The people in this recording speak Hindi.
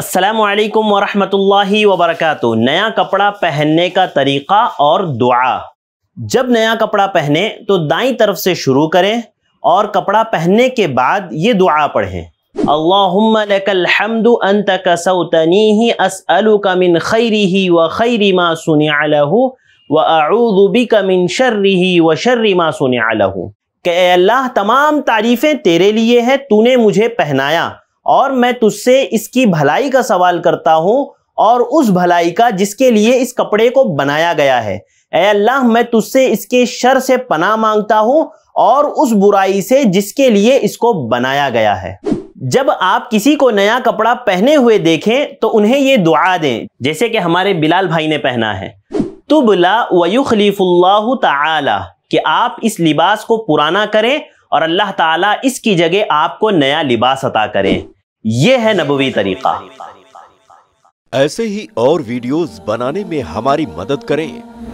असलकम वरहमतुल्लाहि वरक नया कपड़ा पहनने का तरीक़ा और दुआ जब नया कपड़ा पहने तो दाई तरफ से शुरू करें और कपड़ा पहनने के बाद ये दुआ पढ़ें अल्लाहमद अंत खैरी व खैरी मा सुन आलहू व आऊदुबी का शर्री व शर्री मा सुन आलहू के अल्लाह तमाम तारीफ़ें तेरे लिए है तूने मुझे पहनाया और मैं तुझसे इसकी भलाई का सवाल करता हूँ और उस भलाई का जिसके लिए इस कपड़े को बनाया गया है ए अल्लाह मैं तुझसे इसके शर से पना मांगता हूँ और उस बुराई से जिसके लिए इसको बनाया गया है जब आप किसी को नया कपड़ा पहने हुए देखें तो उन्हें ये दुआ दें जैसे कि हमारे बिलाल भाई ने पहना है तुबला वयुखलीफुल्लाह ताला कि आप इस लिबास को पुराना करें और अल्लाह ताला इसकी जगह आपको नया लिबास अता करें यह है नबवी तरीका ऐसे ही और वीडियोस बनाने में हमारी मदद करें